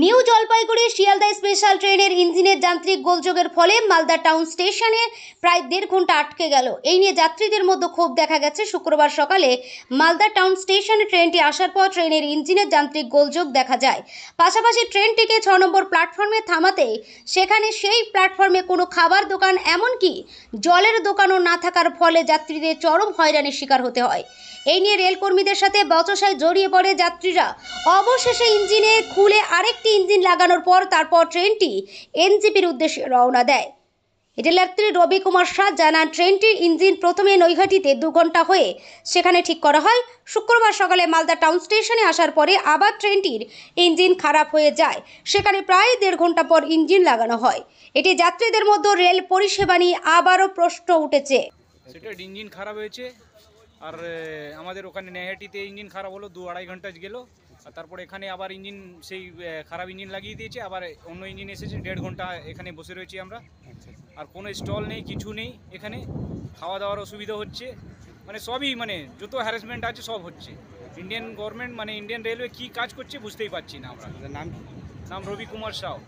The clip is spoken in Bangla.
নিউ জলপাইগুড়ি শিয়ালদা স্পেশাল ট্রেনের ইঞ্জিনের যান্ত্রিক গোলযোগের ফলে মালদা টাউন স্টেশনে প্রায় দেড় ঘন্টা আটকে গেল এই নিয়ে যাত্রীদের মধ্যে ক্ষোভ দেখা গেছে শুক্রবার সকালে মালদা টাউন স্টেশনে ট্রেনটি আসার পর ট্রেনের ইঞ্জিনের যান্ত্রিক গোলযোগ দেখা যায় পাশাপাশি ট্রেনটিকে ছ নম্বর প্ল্যাটফর্মে থামাতে সেখানে সেই প্ল্যাটফর্মে কোনো খাবার দোকান এমনকি জলের দোকানও না থাকার ফলে যাত্রীদের চরম হয়রানির শিকার হতে হয় এই নিয়ে রেলকর্মীদের সাথে বচসায় জড়িয়ে পড়ে যাত্রীরা অবশেষে ইঞ্জিনে খুলে আরেক একটি ইঞ্জিন লাগানোর পর তারপর ট্রেনটি এনজিপির উদ্দেশ্যে রওনা দেয় রেলযাত্রী রবি কুমার শাহ জানান ট্রেনটির ইঞ্জিন প্রথমে নৈঘাটিতে দু ঘন্টা হয়ে সেখানে ঠিক করা হয় শুক্রবার সকালে মালদা টাউন স্টেশনে আসার পরে আবার ট্রেনটির ইঞ্জিন খারাপ হয়ে যায় সেখানে প্রায় দেড় ঘন্টা পর ইঞ্জিন লাগানো হয় এটি যাত্রীদের মধ্যে রেল পরিষেবা নিয়ে আবারও প্রশ্ন উঠেছে আর আমাদের ওখানে নেহাটিতে ইঞ্জিন খারাপ হলো দু আড়াই ঘন্টা গেলো আর তারপর এখানে আবার ইঞ্জিন সেই খারাপ ইঞ্জিন লাগিয়ে দিয়েছে আবার অন্য ইঞ্জিন এসেছে দেড় ঘন্টা এখানে বসে রয়েছি আমরা আচ্ছা, আচ্ছা। আর কোনো স্টল নেই কিছু নেই এখানে খাওয়া দাওয়ার অসুবিধা হচ্ছে মানে সবই মানে যত হ্যারাসমেন্ট আছে সব হচ্ছে ইন্ডিয়ান গভর্নমেন্ট মানে ইন্ডিয়ান রেলওয়ে কি কাজ করছে বুঝতেই পারছি না আমরা নাম নাম রবি কুমার সাউ